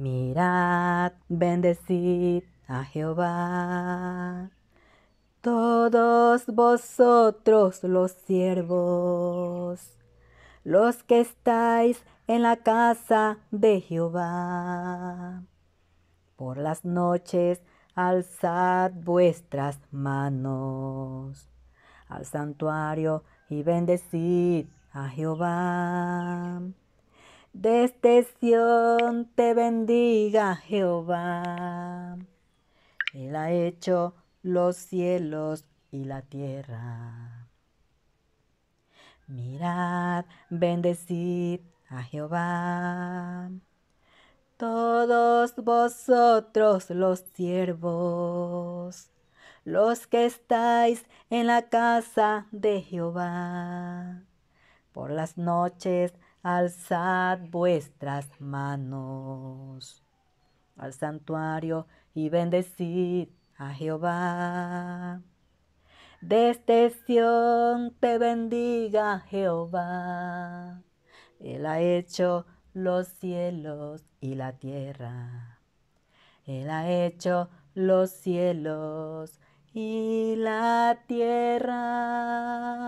Mirad, bendecid a Jehová, todos vosotros los siervos, los que estáis en la casa de Jehová. Por las noches alzad vuestras manos al santuario y bendecid a Jehová desde Sión te bendiga Jehová. Él ha hecho los cielos y la tierra. Mirad, bendecid a Jehová. Todos vosotros los siervos, los que estáis en la casa de Jehová. Por las noches alzad vuestras manos al santuario y bendecid a Jehová. Desde Sion te bendiga Jehová. Él ha hecho los cielos y la tierra. Él ha hecho los cielos y la tierra.